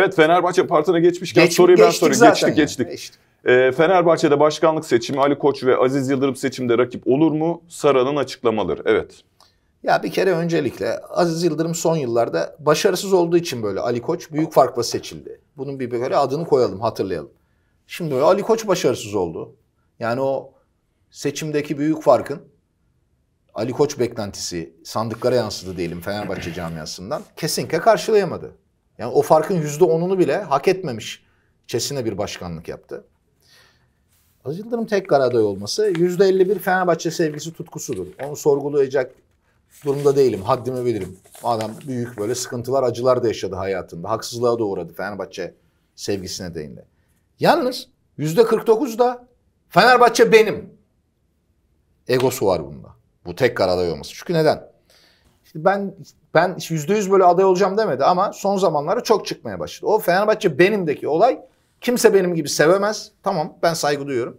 Evet Fenerbahçe partına geçmişken Geç, soruyu ben sorayım. Geçtik yani. geçtik. E, Fenerbahçe'de başkanlık seçimi Ali Koç ve Aziz Yıldırım seçimde rakip olur mu? Sara'nın açıklamaları. Evet. Ya bir kere öncelikle Aziz Yıldırım son yıllarda başarısız olduğu için böyle Ali Koç büyük farkla seçildi. Bunun bir böyle adını koyalım hatırlayalım. Şimdi böyle Ali Koç başarısız oldu. Yani o seçimdeki büyük farkın Ali Koç beklentisi sandıklara yansıdı diyelim Fenerbahçe camiasından. Kesinlikle karşılayamadı. Yani o farkın yüzde onunu bile hak etmemiş çesine bir başkanlık yaptı. Az Yıldırım tekrar aday olması yüzde 51 Fenerbahçe sevgisi tutkusudur. Onu sorgulayacak durumda değilim. Haddimi bilirim. Adam büyük böyle sıkıntılar, acılar da yaşadı hayatında. Haksızlığa da uğradı Fenerbahçe sevgisine değindi. Yalnız yüzde 49 da Fenerbahçe benim. Egosu var bunda. Bu tek aday olması. Çünkü neden? İşte ben ben yüzde yüz böyle aday olacağım demedi ama son zamanlarda çok çıkmaya başladı. O Fenerbahçe benimdeki olay kimse benim gibi sevemez. Tamam ben saygı duyuyorum.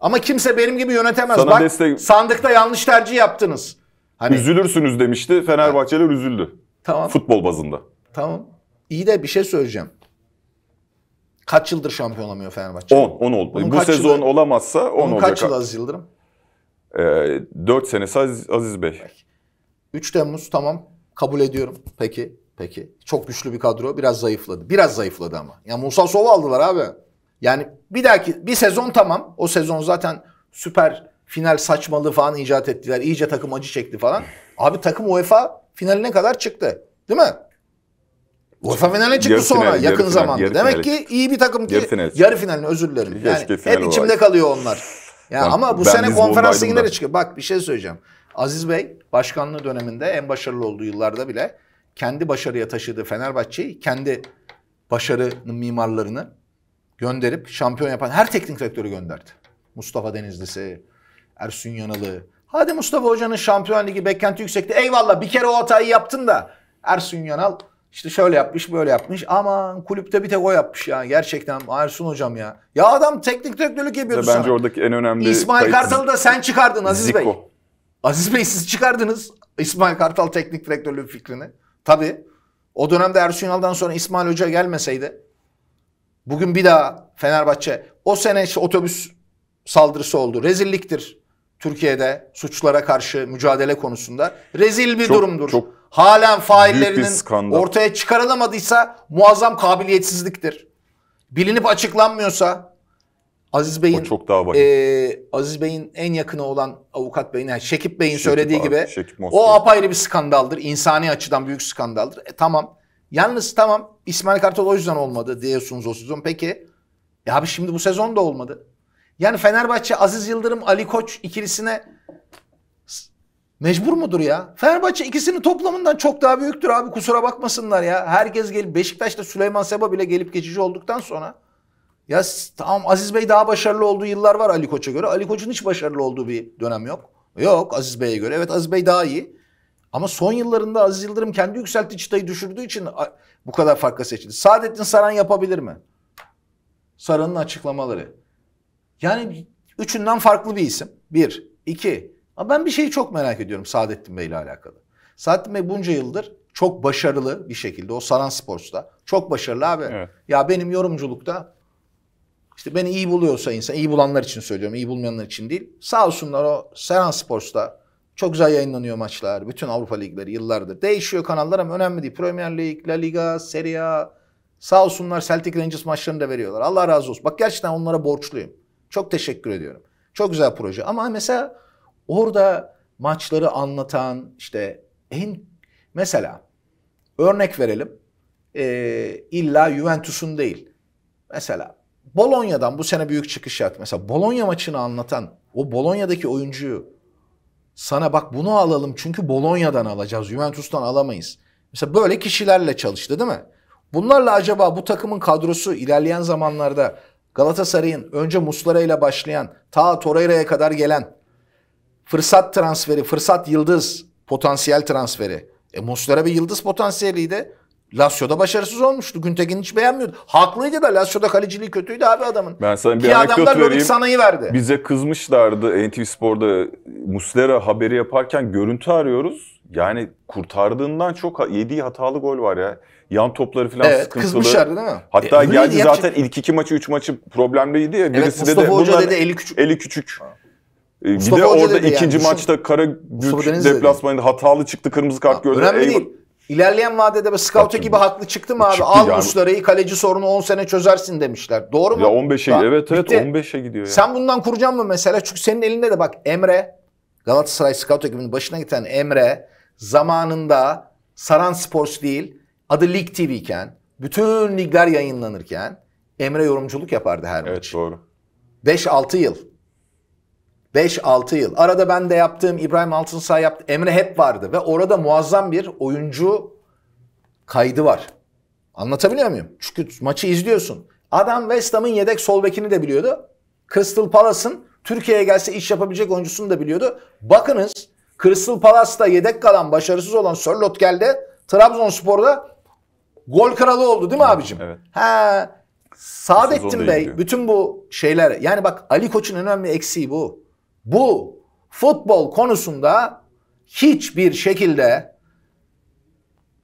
Ama kimse benim gibi yönetemez. Sana Bak destek... sandıkta yanlış tercih yaptınız. Hani... Üzülürsünüz demişti. Fenerbahçeler evet. üzüldü. Tamam. Futbol bazında. Tamam. İyi de bir şey söyleyeceğim. Kaç yıldır şampiyon olamıyor Fenerbahçe? 10. 10 oldu. Bunun Bu sezon yılı, olamazsa 10 olacak. Kaç yıl az Yıldırım? Ee, 4 senesi Aziz, Aziz Bey. Peki. 3 Temmuz tamam kabul ediyorum. Peki, peki. Çok güçlü bir kadro. Biraz zayıfladı. Biraz zayıfladı ama. Ya Musa Sova aldılar abi. Yani bir dahaki bir sezon tamam. O sezon zaten süper final saçmalığı falan icat ettiler. İyice takım acı çekti falan. Abi takım UEFA finaline kadar çıktı. Değil mi? UEFA finaline çıktı yarı sonra final, yakın final, zamanda. Demek finali. ki iyi bir takım ki yarı, final. yarı finaline özür dilerim. Yani hep içimde kalıyor onlar. Ya yani ama bu sene konferans ligine de çıkıyor. Bak bir şey söyleyeceğim. Aziz Bey başkanlığı döneminde en başarılı olduğu yıllarda bile kendi başarıya taşıdığı Fenerbahçe'yi kendi başarının mimarlarını gönderip şampiyon yapan her teknik direktörü gönderdi. Mustafa Denizlisi, Ersun Yanalı. Hadi Mustafa Hoca'nın Şampiyon Ligi beklenti yüksekti. Eyvallah bir kere o hatayı yaptın da Ersun Yanal işte şöyle yapmış böyle yapmış. Aman kulüpte bir tek o yapmış ya. Gerçekten Ersun hocam ya. Ya adam teknik direktörlük yapıyordu Bence sana. oradaki en önemli... İsmail Kartal'ı da sen çıkardın Aziz Zico. Bey. Aziz Bey siz çıkardınız İsmail Kartal teknik direktörlüğü fikrini. Tabii o dönemde Ersun Yanal'dan sonra İsmail Hoca gelmeseydi bugün bir daha Fenerbahçe o sene işte otobüs saldırısı oldu. Rezilliktir Türkiye'de suçlara karşı mücadele konusunda. Rezil bir çok, durumdur. Çok Halen faillerinin ortaya çıkarılamadıysa muazzam kabiliyetsizliktir. Bilinip açıklanmıyorsa Aziz Bey'in o çok daha e, Aziz Bey'in en yakını olan avukat Bey'in yani Şekip Bey'in Şekip söylediği abi, gibi Şekip o apayrı bir skandaldır. İnsani açıdan büyük skandaldır. E, tamam. Yalnız tamam İsmail Kartal o yüzden olmadı diyorsunuz o sezon. Peki e abi şimdi bu sezon da olmadı. Yani Fenerbahçe Aziz Yıldırım Ali Koç ikilisine mecbur mudur ya? Fenerbahçe ikisinin toplamından çok daha büyüktür abi kusura bakmasınlar ya. Herkes gelip Beşiktaş'ta Süleyman Seba bile gelip geçici olduktan sonra ya tamam Aziz Bey daha başarılı olduğu yıllar var Ali Koç'a göre. Ali Koç'un hiç başarılı olduğu bir dönem yok. Yok Aziz Bey'e göre. Evet Aziz Bey daha iyi. Ama son yıllarında Aziz Yıldırım kendi yükselttiği çıtayı düşürdüğü için bu kadar farka seçildi. Saadettin Saran yapabilir mi? Saran'ın açıklamaları. Yani üçünden farklı bir isim. Bir. iki. Ama ben bir şeyi çok merak ediyorum Saadettin Bey ile alakalı. Saadettin Bey bunca yıldır çok başarılı bir şekilde o Saran Sports'ta. Çok başarılı abi. Evet. Ya benim yorumculukta işte beni iyi buluyorsa insan, iyi bulanlar için söylüyorum, iyi bulmayanlar için değil. Sağ olsunlar o Seran Sports'ta çok güzel yayınlanıyor maçlar. Bütün Avrupa ligleri yıllardır. Değişiyor kanallar ama önemli değil. Premier Lig, La Liga, Serie A. Sağ olsunlar Celtic Rangers maçlarını da veriyorlar. Allah razı olsun. Bak gerçekten onlara borçluyum. Çok teşekkür ediyorum. Çok güzel proje. Ama mesela orada maçları anlatan işte en mesela örnek verelim. Ee, illa Juventus'un değil. Mesela Bolonya'dan bu sene büyük çıkış yaptı. Mesela Bolonya maçını anlatan o Bolonya'daki oyuncuyu sana bak bunu alalım çünkü Bolonya'dan alacağız. Juventus'tan alamayız. Mesela böyle kişilerle çalıştı değil mi? Bunlarla acaba bu takımın kadrosu ilerleyen zamanlarda Galatasaray'ın önce Muslera ile başlayan ta Torreira'ya kadar gelen fırsat transferi, fırsat yıldız potansiyel transferi. E Muslera bir yıldız potansiyeliydi. Lazio'da başarısız olmuştu. Güntekin hiç beğenmiyordu. Haklıydı da Lazio'da kaleciliği kötüydü abi adamın. Ben sana bir Ki adamlar vereyim. Sanayı verdi. Bize kızmışlardı NTV Spor'da Muslera haberi yaparken görüntü arıyoruz. Yani kurtardığından çok yediği hatalı gol var ya. Yan topları falan evet, sıkıntılı. Kızmışlardı değil mi? Hatta e, geldi zaten ilk iki maçı üç maçı problemliydi ya. Birisi evet, Mustafa de, Hoca dedi eli küçük. Eli küçük. Ha. E, Mustafa de Hoca orada ikinci yani. maçta Karagül deplasmanında hatalı çıktı kırmızı kart gördü. Önemli Eyvah. değil. İlerleyen vadede be scoute gibi haklı çıktı mı abi? Çıktı Al yani. Mustara'yı kaleci sorunu 10 sene çözersin demişler. Doğru mu? Ya 15'e evet evet 15'e gidiyor ya. Sen bundan kuracaksın mı mesela? Çünkü senin elinde de bak Emre Galatasaray scout ekibinin başına giden Emre zamanında Saran Sports değil adı Lig TV iken bütün ligler yayınlanırken Emre yorumculuk yapardı her evet, maç. Evet doğru. 5-6 yıl 5-6 yıl. Arada ben de yaptığım İbrahim Altınsay yaptı. Emre hep vardı ve orada muazzam bir oyuncu kaydı var. Anlatabiliyor muyum? Çünkü maçı izliyorsun. Adam West Ham'ın yedek sol bekini de biliyordu. Crystal Palace'ın Türkiye'ye gelse iş yapabilecek oyuncusunu da biliyordu. Bakınız Crystal Palace'da yedek kalan başarısız olan Sörlot geldi. Trabzonspor'da gol kralı oldu değil mi evet, abicim? Evet. He, Saadettin Bey bütün bu şeyler yani bak Ali Koç'un önemli eksiği bu bu futbol konusunda hiçbir şekilde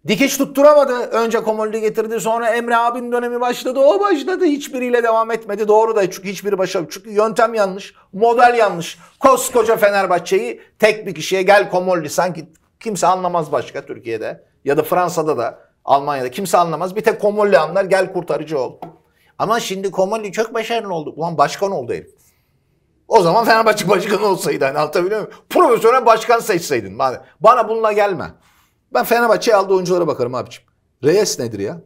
dikiş tutturamadı. Önce Komolli getirdi sonra Emre abin dönemi başladı. O başladı hiçbiriyle devam etmedi. Doğru da çünkü hiçbir başarılı. Çünkü yöntem yanlış, model yanlış. Koskoca Fenerbahçe'yi tek bir kişiye gel Komolli sanki kimse anlamaz başka Türkiye'de ya da Fransa'da da Almanya'da kimse anlamaz. Bir tek Komolli anlar gel kurtarıcı ol. Ama şimdi Komolli çok başarılı oldu. Ulan başkan oldu herif. O zaman Fenerbahçe başkanı olsaydı hani anlatabiliyor muyum? Profesyonel başkan seçseydin. Madem. Bana bununla gelme. Ben Fenerbahçe'ye aldığı oyunculara bakarım abiciğim. Reyes nedir ya?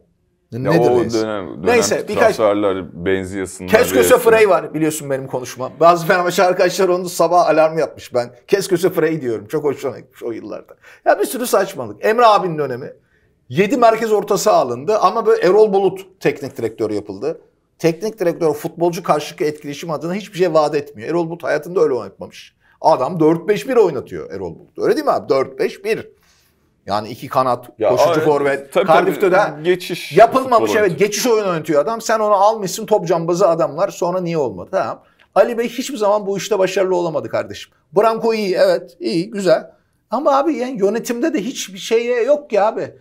Ya Nedir o dönem, dönem Neyse birkaç transferler benziyesin. Kesköse Frey var biliyorsun benim konuşma. Bazı Fenerbahçe arkadaşlar onu sabah alarm yapmış ben. Kesköse Frey diyorum. Çok hoşuna gitmiş o yıllarda. Ya bir sürü saçmalık. Emre abinin dönemi. 7 merkez ortası alındı ama böyle Erol Bulut teknik direktör yapıldı teknik direktör futbolcu karşılıklı etkileşim adına hiçbir şey vaat etmiyor. Erol Bulut hayatında öyle oynatmamış. Adam 4-5-1 oynatıyor Erol Bulut. Öyle değil mi abi? 4-5-1. Yani iki kanat, ya koşucu forvet. Cardiff'te de geçiş yapılmamış evet geçiş oyunu oynatıyor adam. Sen onu almışsın top cambazı adamlar. Sonra niye olmadı? Tamam. Ali Bey hiçbir zaman bu işte başarılı olamadı kardeşim. Branko iyi evet iyi güzel. Ama abi yani yönetimde de hiçbir şeye yok ki abi.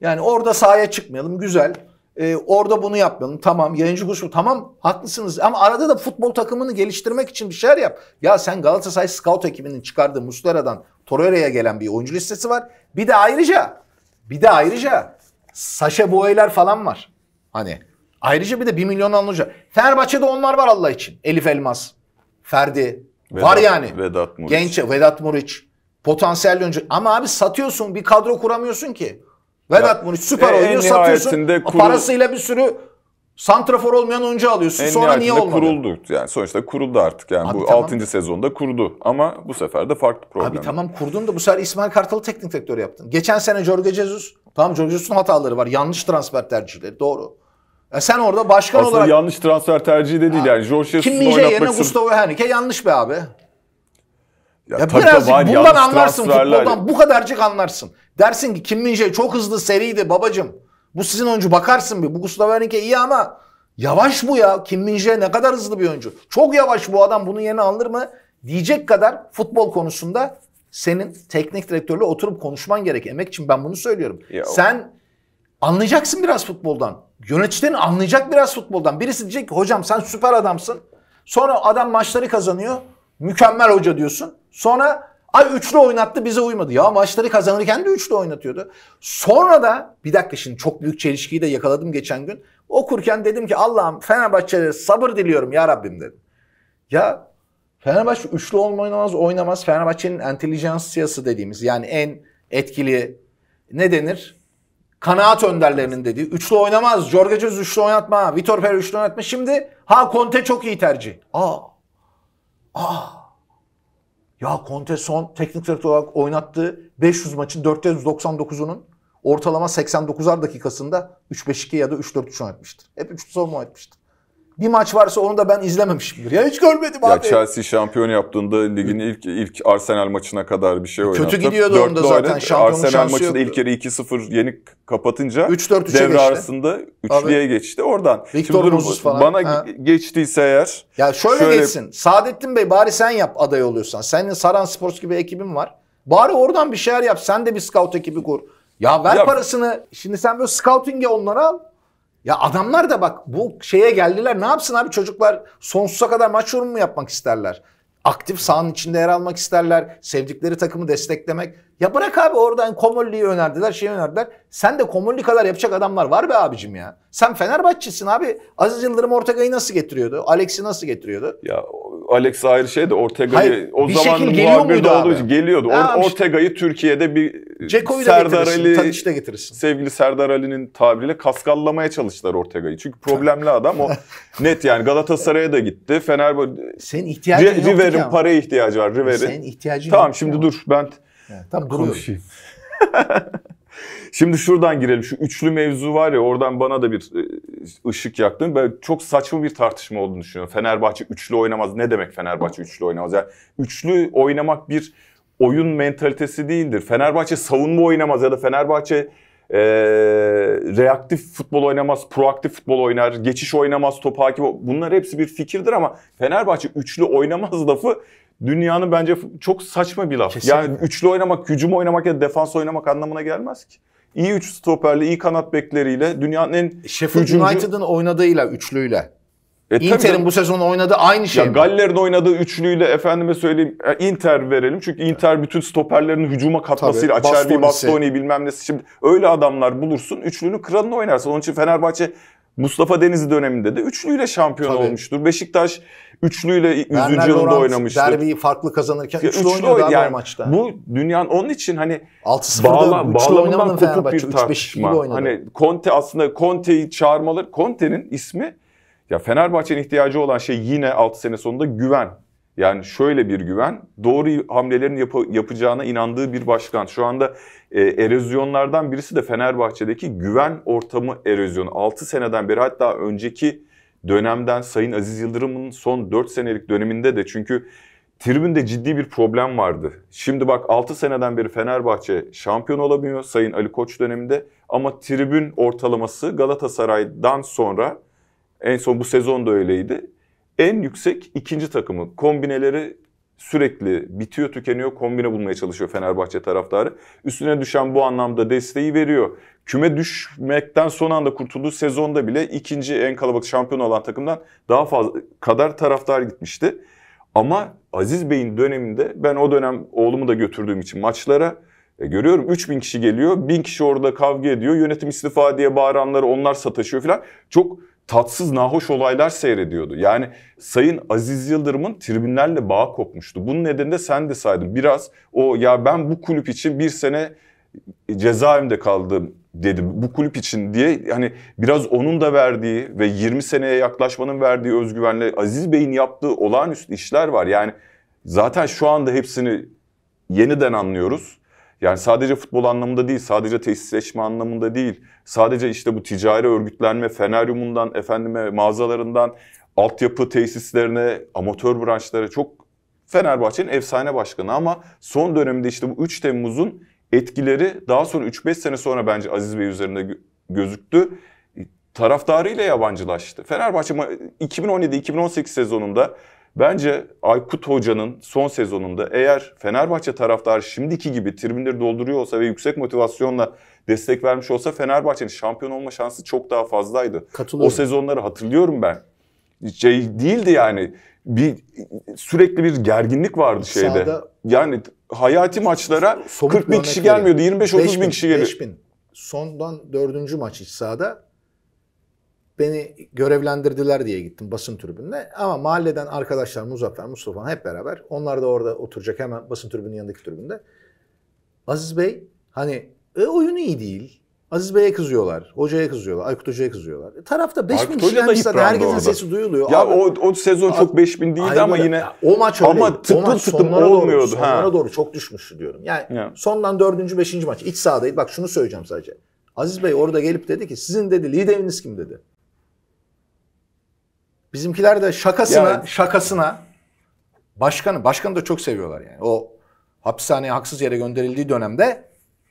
Yani orada sahaya çıkmayalım güzel e, orada bunu yapmayalım. Tamam yayıncı kuruluş tamam haklısınız ama arada da futbol takımını geliştirmek için bir şeyler yap. Ya sen Galatasaray scout ekibinin çıkardığı Muslera'dan Torreira'ya gelen bir oyuncu listesi var. Bir de ayrıca bir de ayrıca Saşe Boyeler falan var. Hani ayrıca bir de 1 milyon alınca. Fenerbahçe'de onlar var Allah için. Elif Elmas, Ferdi Vedat, var yani. Vedat Muriç. Genç Vedat Muriç. Potansiyel oyuncu. Ama abi satıyorsun bir kadro kuramıyorsun ki. Vedat Muriç süper e, oynuyor satıyorsun. Kurul... Parasıyla bir sürü santrafor olmayan oyuncu alıyorsun. En Sonra niye olmadı? kuruldu. Yani sonuçta kuruldu artık. Yani Abi bu tamam. 6. sezonda kurdu. Ama bu sefer de farklı problem. Abi tamam kurdun da bu sefer İsmail Kartal'ı teknik direktör yaptın. Geçen sene Jorge Jesus. Tamam Jorge Jesus'un hataları var. Yanlış transfer tercihleri. Doğru. E sen orada başkan Aslında olarak... yanlış transfer tercihi de değil yani. yani Jorge Jesus'u oynatmak... Kim yerine Gustavo Henrique yanlış be abi. Ya, ya birazcık bundan anlarsın futboldan bu kadarcık anlarsın. Dersin ki Kim Min çok hızlı seriydi babacım. Bu sizin oyuncu bakarsın bir. Bu Gustavo Henrique iyi ama yavaş bu ya. Kim Min ne kadar hızlı bir oyuncu. Çok yavaş bu adam bunun yerine alır mı? Diyecek kadar futbol konusunda senin teknik direktörle oturup konuşman gerek. Emek için ben bunu söylüyorum. Ya, Sen anlayacaksın biraz futboldan. Yöneticilerin anlayacak biraz futboldan. Birisi diyecek ki hocam sen süper adamsın. Sonra adam maçları kazanıyor. Mükemmel hoca diyorsun. Sonra ay üçlü oynattı bize uymadı. Ya maçları kazanırken de üçlü oynatıyordu. Sonra da bir dakika şimdi çok büyük çelişkiyi de yakaladım geçen gün. Okurken dedim ki Allah'ım Fenerbahçe'ye sabır diliyorum ya Rabbim dedim. Ya Fenerbahçe üçlü oynamaz oynamaz. Fenerbahçe'nin entelijansiyası dediğimiz yani en etkili ne denir? Kanaat önderlerinin dediği. Üçlü oynamaz. Jorge Jesus üçlü oynatma. Vitor Pereira üçlü oynatma. Şimdi ha Conte çok iyi tercih. Aa. Aa. Ya Conte son teknik direktör olarak oynattığı 500 maçın 499'unun ortalama 89'ar dakikasında 3-5-2 ya da 3-4-3 oynatmıştır. Hep 3 savunma oynatmıştır bir maç varsa onu da ben izlememişimdir. Ya hiç görmedim ya abi. Chelsea şampiyon yaptığında ligin ilk ilk Arsenal maçına kadar bir şey oynattı. Kötü gidiyordu onda zaten. Şampiyonun Arsenal maçında ilk kere 2-0 yenik kapatınca 3-4 devre geçti. arasında üçlüye geçti oradan. Victor Şimdi falan. Bana ha. geçtiyse eğer. Ya şöyle, şöyle geçsin. Saadettin Bey bari sen yap aday oluyorsan. Senin Saran Sports gibi ekibin var. Bari oradan bir şeyler yap. Sen de bir scout ekibi kur. Ya ver ya, parasını. Şimdi sen böyle scouting'e onları al. Ya adamlar da bak bu şeye geldiler ne yapsın abi çocuklar sonsuza kadar maç yorumu mu yapmak isterler? Aktif sahanın içinde yer almak isterler. Sevdikleri takımı desteklemek. Ya bırak abi oradan Komolli'yi önerdiler, şeyi önerdiler. Sen de Komolli kadar yapacak adamlar var be abicim ya. Sen Fenerbahçesin abi. Aziz Yıldırım Ortega'yı nasıl getiriyordu? Alex'i nasıl getiriyordu? Ya Alex ayrı şey de Ortega'yı o zaman şekil geliyor de olduğu için geliyordu. Or- işte- Ortega'yı Türkiye'de bir Ceko'yu Serdar Ali Tadiç'i getirirsin. sevgili Serdar Ali'nin tabiriyle kaskallamaya çalıştılar Ortega'yı. Çünkü problemli adam o net yani Galatasaray'a da gitti. Fenerbahçe Senin ihtiyacın yok. ki River'in ama. paraya ihtiyacı var Senin River'in. ihtiyacın yok Tamam ki şimdi ama. dur ben Yani, Tam duruyor. Şimdi şuradan girelim. Şu üçlü mevzu var ya oradan bana da bir e, ışık yaktın. Ben çok saçma bir tartışma olduğunu düşünüyorum. Fenerbahçe üçlü oynamaz. Ne demek Fenerbahçe üçlü oynamaz? Yani üçlü oynamak bir oyun mentalitesi değildir. Fenerbahçe savunma oynamaz ya da Fenerbahçe e, reaktif futbol oynamaz, proaktif futbol oynar, geçiş oynamaz, top hakim. Bunlar hepsi bir fikirdir ama Fenerbahçe üçlü oynamaz lafı dünyanın bence çok saçma bir laf. Kesinlikle. Yani üçlü oynamak, hücum oynamak ya da defans oynamak anlamına gelmez ki. İyi üç stoperli, iyi kanat bekleriyle dünyanın en e, Sheffield hücumcu... United'ın oynadığıyla, üçlüyle. E, Inter'in bu sezon oynadığı aynı şey. Ya Galler'in oynadığı üçlüyle efendime söyleyeyim e, Inter verelim. Çünkü Inter bütün stoperlerini hücuma katmasıyla Acerbi, Bastoni bilmem nesi. Şimdi öyle adamlar bulursun. Üçlünün kralını oynarsın. Onun için Fenerbahçe Mustafa Denizli döneminde de üçlüyle şampiyon Tabii. olmuştur. Beşiktaş üçlüyle 100. Werner yılında Laurent oynamıştır. Derbiyi farklı kazanırken ya, üçlü, üçlü oynuyordu yani, maçta. Bu dünyanın onun için hani bağla, bağlamından kopup bir tartışma. Hani Conte aslında Conte'yi çağırmalı. Conte'nin ismi ya Fenerbahçe'nin ihtiyacı olan şey yine 6 sene sonunda güven. Yani şöyle bir güven, doğru hamlelerin yap- yapacağına inandığı bir başkan. Şu anda e, erozyonlardan birisi de Fenerbahçe'deki güven ortamı erozyonu. 6 seneden beri hatta önceki dönemden Sayın Aziz Yıldırım'ın son 4 senelik döneminde de çünkü tribünde ciddi bir problem vardı. Şimdi bak 6 seneden beri Fenerbahçe şampiyon olamıyor Sayın Ali Koç döneminde ama tribün ortalaması Galatasaray'dan sonra en son bu sezon da öyleydi en yüksek ikinci takımı. Kombineleri sürekli bitiyor tükeniyor kombine bulmaya çalışıyor Fenerbahçe taraftarı. Üstüne düşen bu anlamda desteği veriyor. Küme düşmekten son anda kurtulduğu sezonda bile ikinci en kalabalık şampiyon olan takımdan daha fazla kadar taraftar gitmişti. Ama Aziz Bey'in döneminde ben o dönem oğlumu da götürdüğüm için maçlara e, görüyorum 3000 kişi geliyor. 1000 kişi orada kavga ediyor. Yönetim istifa diye bağıranları onlar sataşıyor falan. Çok tatsız nahoş olaylar seyrediyordu. Yani Sayın Aziz Yıldırım'ın tribünlerle bağı kopmuştu. Bunun nedeni de sen de saydın. Biraz o ya ben bu kulüp için bir sene cezaevinde kaldım dedi bu kulüp için diye hani biraz onun da verdiği ve 20 seneye yaklaşmanın verdiği özgüvenle Aziz Bey'in yaptığı olağanüstü işler var. Yani zaten şu anda hepsini yeniden anlıyoruz. Yani sadece futbol anlamında değil, sadece tesisleşme anlamında değil. Sadece işte bu ticari örgütlenme, feneryumundan, efendime mağazalarından, altyapı tesislerine, amatör branşlara çok Fenerbahçe'nin efsane başkanı ama son dönemde işte bu 3 Temmuz'un etkileri daha sonra 3-5 sene sonra bence Aziz Bey üzerinde gözüktü. Taraftarıyla yabancılaştı. Fenerbahçe 2017-2018 sezonunda Bence Aykut Hoca'nın son sezonunda eğer Fenerbahçe taraftarı şimdiki gibi tribünleri dolduruyor olsa ve yüksek motivasyonla destek vermiş olsa Fenerbahçe'nin şampiyon olma şansı çok daha fazlaydı. O sezonları hatırlıyorum ben. Şey değildi yani bir sürekli bir gerginlik vardı şeyde. Sağda yani hayati maçlara 40 bin kişi gelmiyordu. 25-30 bin, bin kişi geliyordu. 5 bin. Sondan dördüncü maç iç sahada beni görevlendirdiler diye gittim basın tribününe. Ama mahalleden arkadaşlar Muzaffer, Mustafa hep beraber. Onlar da orada oturacak hemen basın tribünün yanındaki tribünde. Aziz Bey hani e, oyun iyi değil. Aziz Bey'e kızıyorlar, hocaya kızıyorlar, Aykut Hoca'ya kızıyorlar. E, tarafta 5000 kişi gelmiş herkesin orada. sesi duyuluyor. Ya abi, o, o sezon abi, çok 5000 değildi aynen, ama yine o maç öyle. Ama tıklım tıklım olmuyordu. Doğru, sonlara ha. doğru çok düşmüştü diyorum. Yani ya. sondan 4. 5. maç iç sahadaydı. Bak şunu söyleyeceğim sadece. Aziz Bey orada gelip dedi ki sizin dedi lideriniz kim dedi. Bizimkiler de şakasına yani. şakasına başkanı başkanı da çok seviyorlar yani. O hapishaneye haksız yere gönderildiği dönemde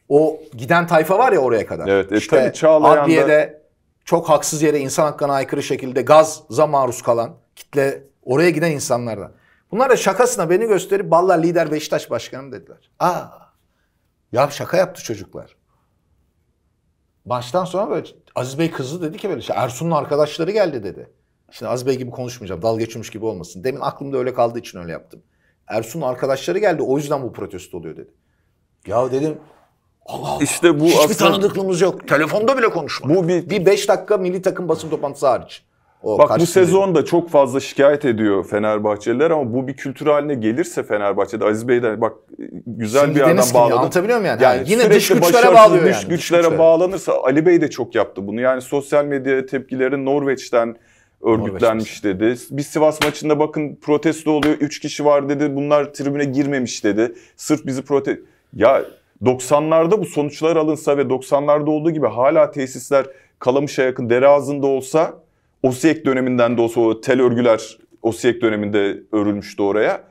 o giden tayfa var ya oraya kadar. Evet, e, işte tabii Çağlayan'da... adliyede çok haksız yere insan hakkına aykırı şekilde gaza maruz kalan kitle oraya giden insanlardan. Bunlar da şakasına beni gösterip Balla lider Beşiktaş başkanım dediler. Aa ya şaka yaptı çocuklar. Baştan sonra böyle Aziz Bey kızı dedi ki böyle işte Ersun'un arkadaşları geldi dedi. Şimdi Bey gibi konuşmayacağım. Dal geçmiş gibi olmasın. Demin aklımda öyle kaldığı için öyle yaptım. Ersun arkadaşları geldi. O yüzden bu protesto oluyor dedi. Ya dedim Allah Allah. İşte bu Hiçbir aslında... tanıdıklığımız yok. Telefonda bile konuşmadık. Bu bir... bir beş dakika milli takım basın toplantısı hariç. O Bak bu sezon da çok fazla şikayet ediyor Fenerbahçeliler ama bu bir kültür haline gelirse Fenerbahçe'de Aziz Bey'den bak güzel Şimdi bir yerden bağladım. Ya, anlatabiliyor muyum yani? yani? yani yine dış güçlere bağlıyor dış yani. Güçlere dış güçlere bağlanırsa Ali Bey de çok yaptı bunu. Yani sosyal medya tepkileri Norveç'ten örgütlenmiş dedi. Bir Sivas maçında bakın protesto oluyor. üç kişi var dedi. Bunlar tribüne girmemiş dedi. Sırf bizi prote Ya 90'larda bu sonuçlar alınsa ve 90'larda olduğu gibi hala tesisler Kalamış'a yakın dere ağzında olsa Osiyek döneminden de olsa o tel örgüler Osiyek döneminde örülmüştü oraya.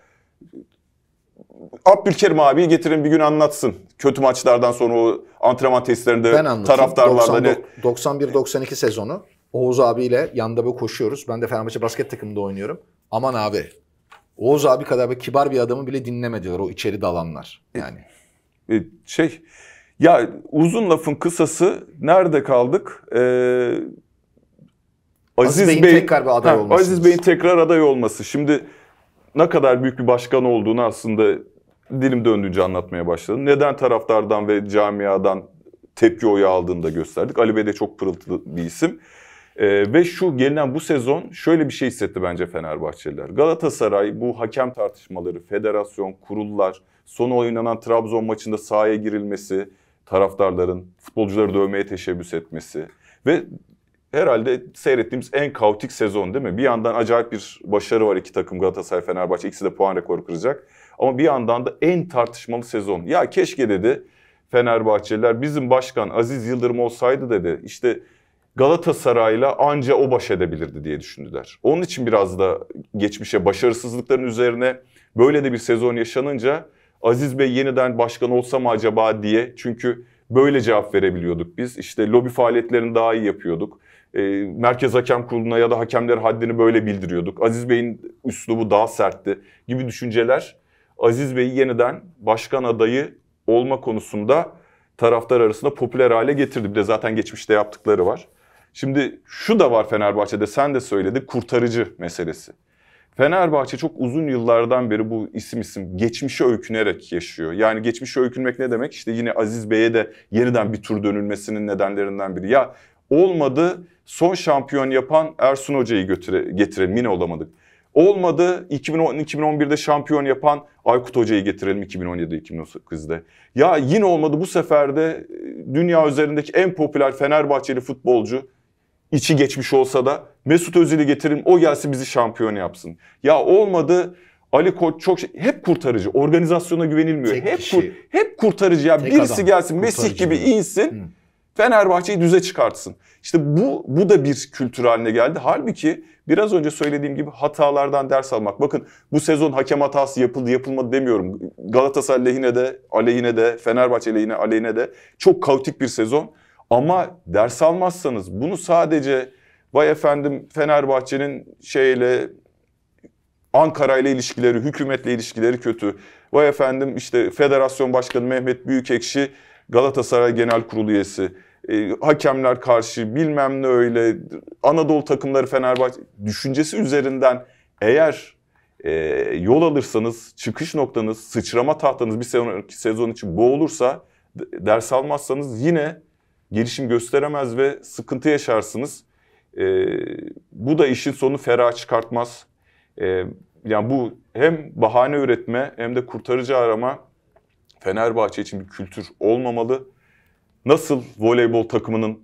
Abdülkerim abi getirin bir gün anlatsın. Kötü maçlardan sonra o antrenman testlerinde taraftarlarda. 91-92 sezonu. Oğuz abiyle yanda böyle koşuyoruz. Ben de Fenerbahçe basket takımında oynuyorum. Aman abi. Oğuz abi kadar böyle kibar bir adamı bile dinlemediler o içeri dalanlar. E, yani. E, şey ya uzun lafın kısası nerede kaldık? Ee, Aziz, Aziz Bey'in Bey, tekrar bir aday olması. Aziz Bey'in tekrar aday olması. Şimdi ne kadar büyük bir başkan olduğunu aslında dilim döndüğünce anlatmaya başladım. Neden taraftardan ve camiadan tepki oyu aldığını da gösterdik. Ali Bey de çok pırıltılı bir isim. Ee, ve şu gelinen bu sezon şöyle bir şey hissetti bence Fenerbahçeliler. Galatasaray bu hakem tartışmaları, federasyon, kurullar, son oynanan Trabzon maçında sahaya girilmesi, taraftarların futbolcuları dövmeye teşebbüs etmesi ve herhalde seyrettiğimiz en kaotik sezon değil mi? Bir yandan acayip bir başarı var iki takım Galatasaray, Fenerbahçe. ikisi de puan rekoru kıracak. Ama bir yandan da en tartışmalı sezon. Ya keşke dedi Fenerbahçeliler bizim başkan Aziz Yıldırım olsaydı dedi. İşte Galatasaray'la anca o baş edebilirdi diye düşündüler. Onun için biraz da geçmişe başarısızlıkların üzerine böyle de bir sezon yaşanınca Aziz Bey yeniden başkan olsa mı acaba diye çünkü böyle cevap verebiliyorduk biz. İşte lobi faaliyetlerini daha iyi yapıyorduk. E, Merkez Hakem Kurulu'na ya da hakemler haddini böyle bildiriyorduk. Aziz Bey'in üslubu daha sertti gibi düşünceler Aziz Bey'i yeniden başkan adayı olma konusunda taraftar arasında popüler hale getirdi. Bir de zaten geçmişte yaptıkları var. Şimdi şu da var Fenerbahçe'de sen de söyledi kurtarıcı meselesi. Fenerbahçe çok uzun yıllardan beri bu isim isim geçmişe öykünerek yaşıyor. Yani geçmişe öykünmek ne demek? İşte yine Aziz Bey'e de yeniden bir tur dönülmesinin nedenlerinden biri. Ya olmadı son şampiyon yapan Ersun Hoca'yı götüre, getirelim yine olamadık. Olmadı 2010 2011'de şampiyon yapan Aykut Hoca'yı getirelim 2017'de 2018'de. Ya yine olmadı bu sefer de e, dünya üzerindeki en popüler Fenerbahçeli futbolcu içi geçmiş olsa da Mesut Özil'i getirin o gelsin bizi şampiyon yapsın. Ya olmadı Ali Koç çok şey, hep kurtarıcı. Organizasyona güvenilmiyor. Tek hep kişi. kur, hep kurtarıcı ya. Tek Birisi adam, gelsin Mesih gibi insin. Hı. Fenerbahçe'yi düze çıkartsın. İşte bu bu da bir kültür haline geldi. Halbuki biraz önce söylediğim gibi hatalardan ders almak. Bakın bu sezon hakem hatası yapıldı yapılmadı demiyorum. Galatasaray lehine de, aleyhine de, Fenerbahçe lehine, aleyhine de çok kaotik bir sezon. Ama ders almazsanız bunu sadece vay efendim Fenerbahçe'nin şeyle Ankara ile ilişkileri, hükümetle ilişkileri kötü. Vay efendim işte Federasyon Başkanı Mehmet Büyükekşi Galatasaray Genel Kurulu üyesi. E, hakemler karşı bilmem ne öyle Anadolu takımları Fenerbahçe düşüncesi üzerinden eğer e, yol alırsanız çıkış noktanız sıçrama tahtanız bir sezon, sezon için bu olursa ders almazsanız yine gelişim gösteremez ve sıkıntı yaşarsınız. E, bu da işin sonu ferah çıkartmaz. E, yani bu hem bahane üretme hem de kurtarıcı arama Fenerbahçe için bir kültür olmamalı. Nasıl voleybol takımının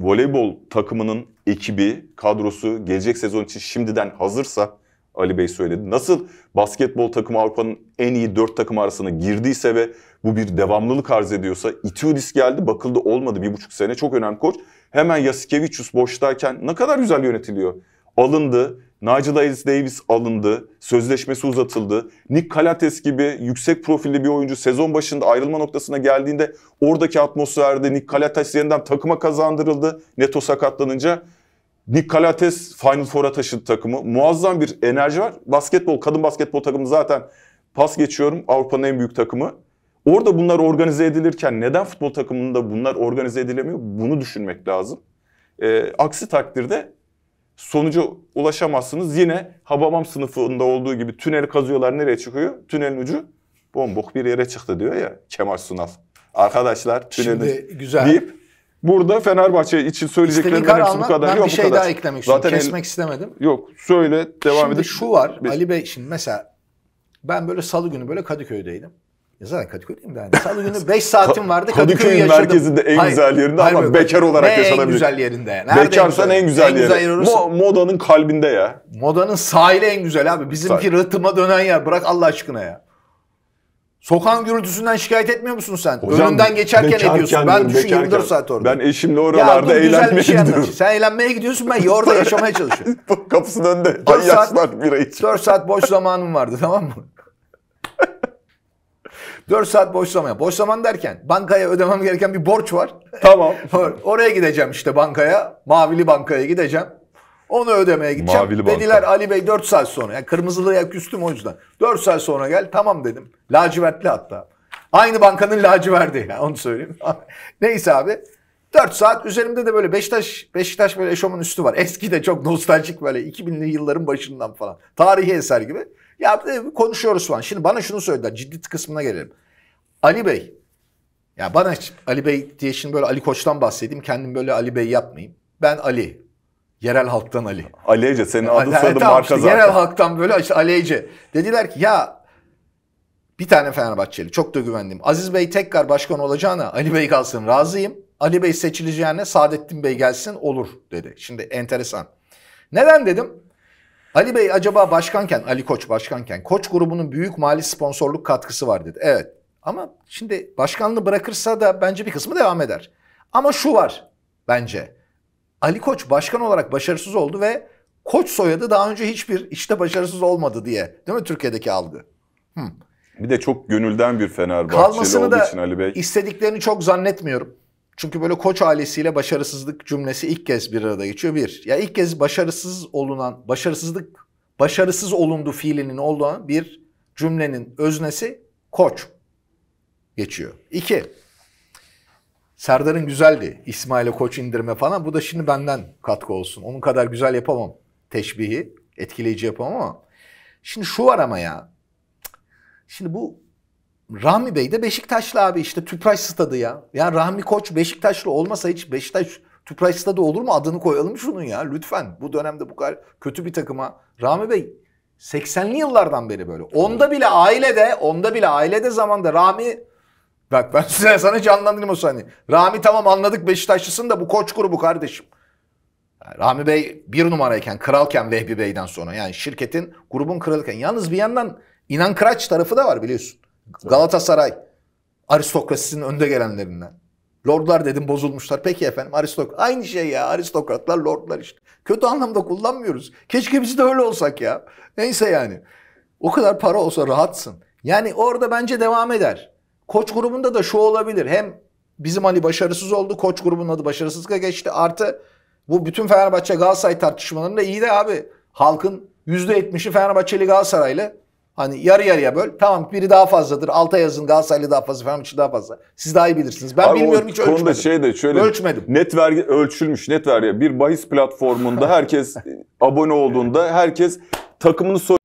voleybol takımının ekibi, kadrosu gelecek sezon için şimdiden hazırsa Ali Bey söyledi. Nasıl basketbol takımı Avrupa'nın en iyi 4 takım arasına girdiyse ve bu bir devamlılık arz ediyorsa Itiudis geldi bakıldı olmadı bir buçuk sene çok önemli koç. Hemen Yasikevicius boştayken ne kadar güzel yönetiliyor. Alındı. Nigel Hayes Davis alındı. Sözleşmesi uzatıldı. Nick Kalates gibi yüksek profilli bir oyuncu sezon başında ayrılma noktasına geldiğinde oradaki atmosferde Nick Kalates yeniden takıma kazandırıldı. Neto sakatlanınca Nikolates Final Four'a taşıdı takımı. Muazzam bir enerji var. Basketbol, kadın basketbol takımı zaten pas geçiyorum. Avrupa'nın en büyük takımı. Orada bunlar organize edilirken neden futbol takımında bunlar organize edilemiyor? Bunu düşünmek lazım. E, aksi takdirde sonuca ulaşamazsınız. Yine hababam sınıfında olduğu gibi tünel kazıyorlar nereye çıkıyor? Tünelin ucu bombok bir yere çıktı diyor ya Kemal Sunal. Arkadaşlar tüneli Şimdi, güzel. deyip Burada Fenerbahçe için söyleyeceklerimin hepsi anlat, bu kadar. Ben yok, bir şey daha eklemek istiyorum. Zaten Kesmek el... istemedim. Yok söyle devam şimdi edin. Şimdi şu var Biz... Ali Bey şimdi mesela ben böyle salı günü böyle Kadıköy'deydim. Ya zaten Kadıköy'deyim de. Yani. Salı günü 5 saatim vardı Kadıköy'ü yaşadım. Kadıköy merkezinde en hayır, güzel yerinde hayır, ama hayır, bekar olarak ne yaşanabilir. en güzel yerinde? Nerede Bekarsan en güzel, güzel Yer orası... Mo- modanın kalbinde ya. Modanın sahili en güzel abi. Bizimki Sahil. dönen yer. Bırak Allah aşkına ya. Sokağın gürültüsünden şikayet etmiyor musun sen? Hocam, Önünden geçerken bekarken, ediyorsun. Ben düşün bekarken, 24 saat orada. Ben eşimle oralarda şey eğlenmeye şey gidiyorum. Sen eğlenmeye gidiyorsun ben ya orada yaşamaya çalışıyorum. Kapısının önünde ayyaşlar bira için. 4 saat boş zamanım vardı tamam mı? 4 saat boş zaman. Boş zaman derken bankaya ödemem gereken bir borç var. Tamam. Oraya gideceğim işte bankaya. Mavili bankaya gideceğim. Onu ödemeye gideceğim. Mavili Dediler banka. Ali Bey 4 saat sonra. Yani kırmızılıya küstüm o yüzden. 4 saat sonra gel. Tamam dedim. Lacivertli hatta. Aynı bankanın laciverdi yani onu söyleyeyim. Neyse abi. 4 saat üzerimde de böyle Beşiktaş Beşiktaş böyle eşofman üstü var. Eski de çok nostaljik böyle 2000'li yılların başından falan. Tarihi eser gibi. Ya konuşuyoruz falan. Şimdi bana şunu söylediler. Ciddi kısmına gelelim. Ali Bey. Ya bana Ali Bey diye şimdi böyle Ali Koç'tan bahsedeyim. Kendim böyle Ali Bey yapmayayım. Ben Ali. Yerel halktan Ali. Aleyce senin adı soyadın tamam, marka işte, zaten. Yerel halktan böyle işte Aleyce. Dediler ki ya bir tane Fenerbahçeli çok da güvendim. Aziz Bey tekrar başkan olacağına Ali Bey kalsın razıyım. Ali Bey seçileceğine Saadettin Bey gelsin olur dedi. Şimdi enteresan. Neden dedim? Ali Bey acaba başkanken, Ali Koç başkanken Koç grubunun büyük mali sponsorluk katkısı var dedi. Evet ama şimdi başkanlığı bırakırsa da bence bir kısmı devam eder. Ama şu var bence. Ali Koç başkan olarak başarısız oldu ve Koç soyadı daha önce hiçbir işte başarısız olmadı diye. Değil mi Türkiye'deki algı? Hmm. Bir de çok gönülden bir Fenerbahçe Kalmasını olduğu için Ali Bey. istediklerini çok zannetmiyorum. Çünkü böyle koç ailesiyle başarısızlık cümlesi ilk kez bir arada geçiyor. Bir, ya ilk kez başarısız olunan, başarısızlık, başarısız olundu fiilinin olan bir cümlenin öznesi koç geçiyor. İki, Serdar'ın güzeldi. İsmail'e koç indirme falan. Bu da şimdi benden katkı olsun. Onun kadar güzel yapamam teşbihi. Etkileyici yapamam ama. Şimdi şu var ama ya. Şimdi bu Rahmi Bey de Beşiktaşlı abi işte Tüpraş stadı ya. Ya Rahmi Koç Beşiktaşlı olmasa hiç Beşiktaş Tüpraş stadı olur mu? Adını koyalım şunun ya lütfen. Bu dönemde bu kadar kötü bir takıma. Rahmi Bey 80'li yıllardan beri böyle. Onda bile ailede, onda bile ailede zamanda Rahmi Bak ben size, sana canlandırdım o sani. Rami tamam anladık Beşiktaşlısın da bu koç grubu kardeşim. Rami Bey bir numarayken, kralken Vehbi Bey'den sonra. Yani şirketin, grubun kralıken. Yalnız bir yandan İnan Kıraç tarafı da var biliyorsun. Galatasaray aristokrasisinin önde gelenlerinden. Lordlar dedim bozulmuşlar. Peki efendim aristokrat. Aynı şey ya aristokratlar lordlar işte. Kötü anlamda kullanmıyoruz. Keşke biz de öyle olsak ya. Neyse yani. O kadar para olsa rahatsın. Yani orada bence devam eder. Koç grubunda da şu olabilir. Hem bizim Ali başarısız oldu. Koç grubunun adı başarısızlığa geçti. Artı bu bütün Fenerbahçe Galatasaray tartışmalarında iyi de abi halkın %70'i Fenerbahçeli Galatasaraylı. Hani yarı yarıya böl. Tamam biri daha fazladır. Alta yazın Galatasaraylı daha fazla, Fenerbahçe daha fazla. Siz daha iyi bilirsiniz. Ben Abi bilmiyorum hiç ölçmedim. Konuda şey de şöyle ölçmedim. Net vergi ölçülmüş net vergi. Bir bahis platformunda herkes abone olduğunda herkes takımını soy